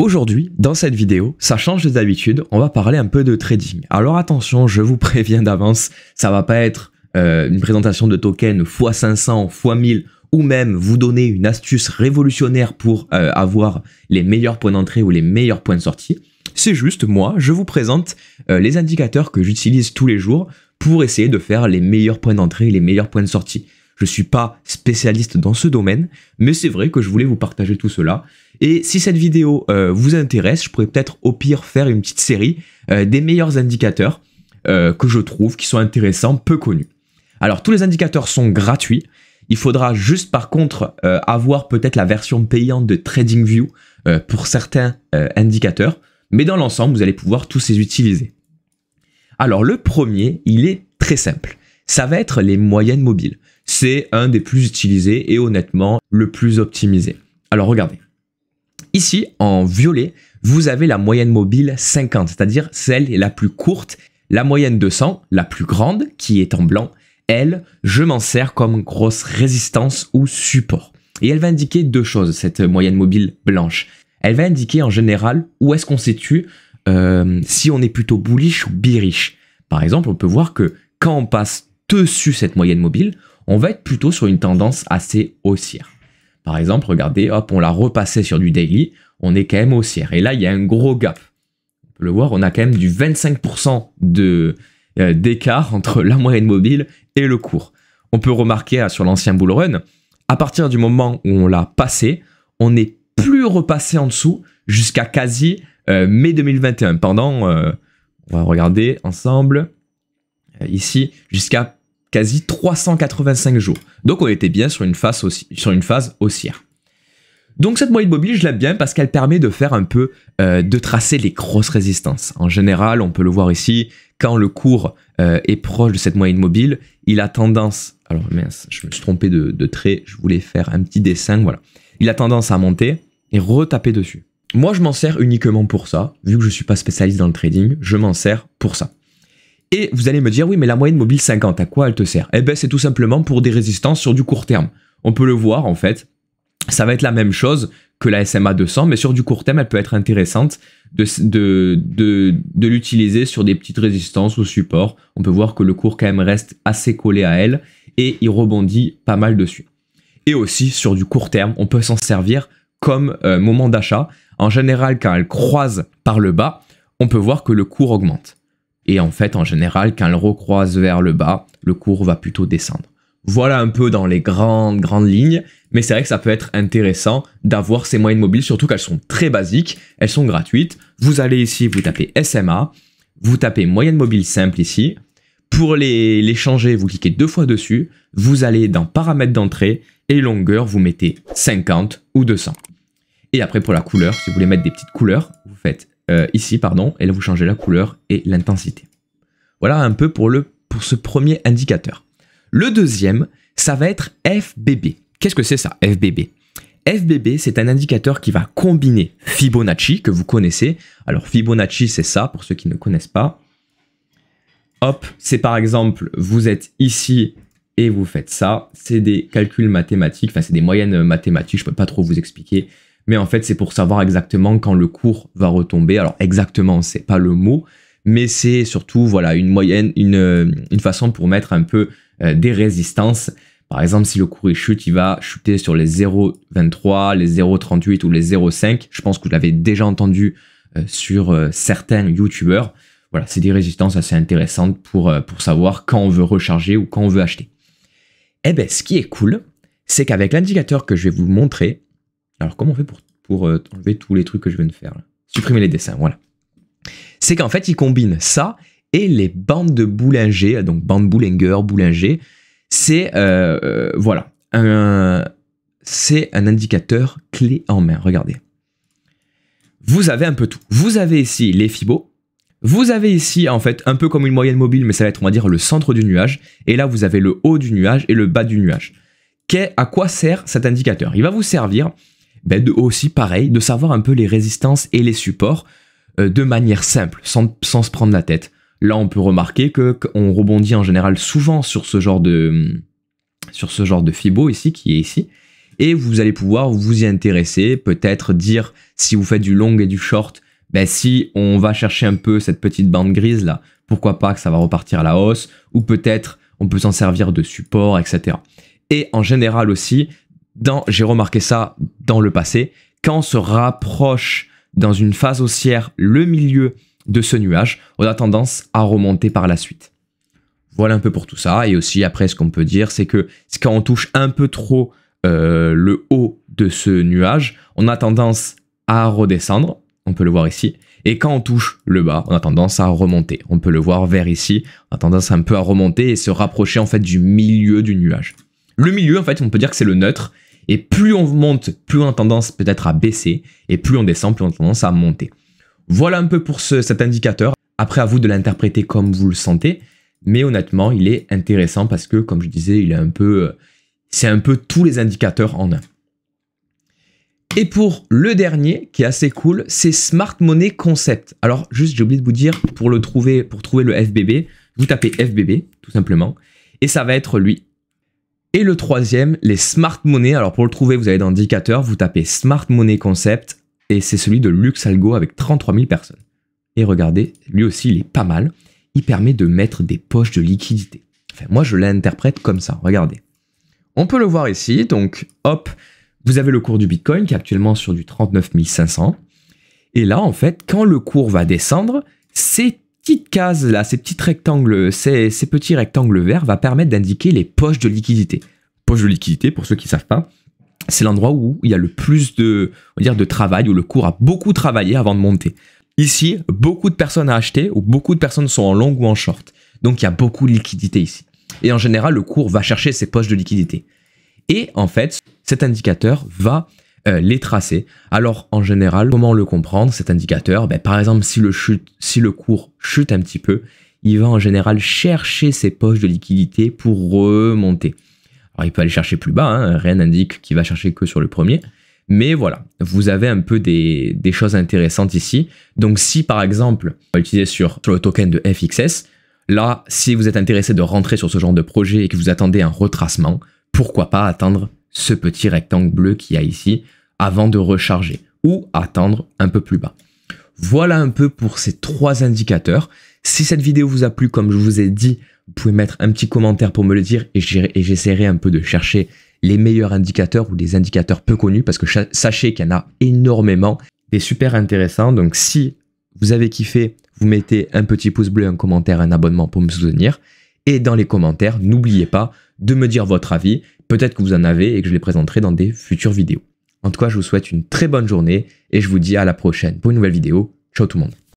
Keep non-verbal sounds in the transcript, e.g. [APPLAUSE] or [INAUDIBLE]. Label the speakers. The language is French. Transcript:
Speaker 1: Aujourd'hui, dans cette vidéo, ça change des habitudes, on va parler un peu de trading. Alors attention, je vous [LAUGHS] préviens d'avance, ça va pas être euh, une présentation de token x500, x1000 ou même vous donner une astuce révolutionnaire pour euh, avoir les meilleurs points d'entrée ou les meilleurs points de sortie. C'est juste moi, je vous présente euh, les indicateurs que j'utilise tous les jours pour essayer de faire les meilleurs points d'entrée et les meilleurs points de sortie. Je ne suis pas spécialiste dans ce domaine, mais c'est vrai que je voulais vous partager tout cela et si cette vidéo euh, vous intéresse, je pourrais peut-être au pire faire une petite série euh, des meilleurs indicateurs euh, que je trouve qui sont intéressants, peu connus. Alors tous les indicateurs sont gratuits. Il faudra juste par contre avoir peut-être la version payante de TradingView pour certains indicateurs. Mais dans l'ensemble, vous allez pouvoir tous les utiliser. Alors le premier, il est très simple. Ça va être les moyennes mobiles. C'est un des plus utilisés et honnêtement le plus optimisé. Alors regardez. Ici, en violet, vous avez la moyenne mobile 50, c'est-à-dire celle la plus courte, la moyenne 200, la plus grande, qui est en blanc. Elle, je m'en sers comme grosse résistance ou support. Et elle va indiquer deux choses, cette moyenne mobile blanche. Elle va indiquer en général où est-ce qu'on situe euh, si on est plutôt bullish ou bearish. Par exemple, on peut voir que quand on passe dessus cette moyenne mobile, on va être plutôt sur une tendance assez haussière. Par exemple, regardez, hop, on l'a repassé sur du daily, on est quand même haussière. Et là, il y a un gros gap. On peut le voir, on a quand même du 25% euh, d'écart entre la moyenne mobile et le cours. On peut remarquer euh, sur l'ancien bull run, à partir du moment où on l'a passé, on n'est plus repassé en dessous jusqu'à quasi euh, mai 2021. Pendant, on va regarder ensemble, ici, jusqu'à quasi 385 jours. Donc on était bien sur une phase, aussi, sur une phase haussière. Donc cette moyenne mobile, je l'aime bien parce qu'elle permet de faire un peu, euh, de tracer les grosses résistances. En général, on peut le voir ici, quand le cours euh, est proche de cette moyenne mobile, il a tendance, alors mince, je me suis trompé de, de, trait, je voulais faire un petit dessin, voilà. Il a tendance à monter et retaper dessus. Moi, je m'en sers uniquement pour ça, vu que je ne suis pas spécialiste dans le trading, je m'en sers pour ça. Et vous allez me dire, oui, mais la moyenne mobile 50, à quoi elle te sert Eh bien, c'est tout simplement pour des résistances sur du court terme. On peut le voir, en fait, ça va être la même chose que la SMA 200, mais sur du court terme, elle peut être intéressante de, de, de, l'utiliser sur des petites résistances ou supports. On peut voir que le cours quand même reste assez collé à elle et il rebondit pas mal dessus. Et aussi sur du court terme, on peut s'en servir comme euh, moment d'achat. En général, quand elle croise par le bas, on peut voir que le cours augmente. Et en fait, en général, quand le recroise vers le bas, le cours va plutôt descendre. Voilà un peu dans les grandes, grandes lignes, mais c'est vrai que ça peut être intéressant d'avoir ces moyennes mobiles, surtout qu'elles sont très basiques, elles sont gratuites. Vous allez ici, vous tapez SMA, vous tapez moyenne mobile simple ici. Pour les, les changer, vous cliquez deux fois dessus, vous allez dans paramètres d'entrée et longueur, vous mettez 50 ou 200. Et après pour la couleur, si vous voulez mettre des petites couleurs, vous faites euh, ici, pardon, et là vous changez la couleur et l'intensité. Voilà un peu pour, le, pour ce premier indicateur. Le deuxième, ça va être FBB. Qu'est-ce que c'est ça, FBB FBB, c'est un indicateur qui va combiner Fibonacci, que vous connaissez. Alors Fibonacci, c'est ça, pour ceux qui ne connaissent pas. Hop, c'est par exemple, vous êtes ici et vous faites ça. C'est des calculs mathématiques, enfin c'est des moyennes mathématiques, je ne peux pas trop vous expliquer mais en fait c'est pour savoir exactement quand le cours va retomber. Alors exactement, c'est pas le mot, mais c'est surtout voilà une moyenne, une, euh, une, façon pour mettre un peu euh, des résistances. Par exemple, si le cours il chute, il va chuter sur les 0,23, les 0,38 ou les 0,5. Je pense que vous l'avez déjà entendu euh, sur certains youtubeurs. Voilà, c'est des résistances assez intéressantes pour, pour savoir quand on veut recharger ou quand on veut acheter. Eh bien, ce qui est cool, c'est qu'avec l'indicateur que je vais vous montrer, alors comment on fait pour, euh, enlever tous les trucs que je viens de faire Supprimer les dessins, voilà. C'est qu'en fait, il combine ça et les bandes de boulanger, donc bandes boulanger, boulanger, c'est euh, euh, voilà, c'est un indicateur clé en main. Regardez. Vous avez un peu tout. Vous avez ici les fibos. Vous avez ici, en fait, un peu comme une moyenne mobile, mais ça va être, on va dire, le centre du nuage. Et là, vous avez le haut du nuage et le bas du nuage. Qu'est, à quoi sert cet indicateur Il va vous servir ben, de, aussi pareil, de savoir un peu les résistances et les supports euh, de manière simple, sans, se prendre la tête. Là, on peut remarquer que qu'on rebondit en général souvent sur ce genre de sur ce genre de fibo ici qui est ici, et vous allez pouvoir vous y intéresser, peut-être dire si vous faites du long et du short, ben si on va chercher un peu cette petite bande grise là, pourquoi pas que ça va repartir à la hausse, ou peut-être on peut s'en servir de support, etc. Et en général aussi, j'ai remarqué ça dans le passé, quand on se rapproche dans une phase haussière le milieu de ce nuage, on a tendance à remonter par la suite. Voilà un peu pour tout ça. Et aussi, après, ce qu'on peut dire, c'est que quand on touche un peu trop euh, le haut de ce nuage, on a tendance à redescendre. On peut le voir ici. Et quand on touche le bas, on a tendance à remonter. On peut le voir vers ici. On a tendance un peu à remonter et se rapprocher en fait du milieu du nuage. Le milieu, en fait, on peut dire que c'est le neutre. Et plus on monte, plus on a tendance peut-être à baisser, et plus on descend, plus on a tendance à monter. Voilà un peu pour cet indicateur. Après, à vous de l'interpréter comme vous le sentez. Mais honnêtement, il est intéressant parce que, comme je disais, il est un peu, c'est un peu tous les indicateurs en un. Et pour le dernier, qui est assez cool, c'est Smart Money Concept. Alors, juste, j'ai oublié de vous dire, pour le trouver, pour trouver le FBB, vous tapez FBB, tout simplement, et ça va être lui. Et le troisième, les smart monnaies. Alors pour le trouver, vous allez dans indicateur, vous tapez smart money concept et c'est celui de Luxalgo avec 33 000 personnes. Et regardez, lui aussi, il est pas mal. Il permet de mettre des poches de liquidité. Enfin, moi, je l'interprète comme ça. Regardez. On peut le voir ici. Donc, hop, vous avez le cours du Bitcoin qui est actuellement sur du 39 500. Et là, en fait, quand le cours va descendre, c'est petites cases là, ces petits rectangles, ces, petits rectangles verts va permettre d'indiquer les poches de liquidité. Poche de liquidité, pour ceux qui savent pas, c'est l'endroit où il y a le plus de, on va dire, de travail, où le cours a beaucoup travaillé avant de monter. Ici, beaucoup de personnes à acheter ou beaucoup de personnes sont en longue ou en short. Donc il y a beaucoup de liquidité ici. Et en général, le cours va chercher ses poches de liquidité. Et en fait, cet indicateur va euh, les tracer, Alors en général, comment le comprendre cet indicateur ben, Par exemple, si le, chute, si le cours chute un petit peu, il va en général chercher ses poches de liquidité pour remonter. Alors il peut aller chercher plus bas, hein, rien n'indique qu'il va chercher que sur le premier. Mais voilà, vous avez un peu des, choses intéressantes ici. Donc si par exemple, on va utiliser sur, sur le token de FXS, là, si vous êtes intéressé de rentrer sur ce genre de projet et que vous attendez un retracement, pourquoi pas attendre ce petit rectangle bleu qu'il y a ici avant de recharger ou attendre un peu plus bas. Voilà un peu pour ces trois indicateurs. Si cette vidéo vous a plu, comme je vous ai dit, vous pouvez mettre un petit commentaire pour me le dire et j'essaierai un peu de chercher les meilleurs indicateurs ou des indicateurs peu connus parce que sachez qu'il y en a énormément, des super intéressants. Donc si vous avez kiffé, vous mettez un petit pouce bleu, un commentaire, un abonnement pour me soutenir. Et dans les commentaires, n'oubliez pas de me dire votre avis Peut-être que vous en avez et que je les présenterai dans des futures vidéos. En tout cas, je vous souhaite une très bonne journée et je vous dis à la prochaine pour une nouvelle vidéo. Ciao tout le monde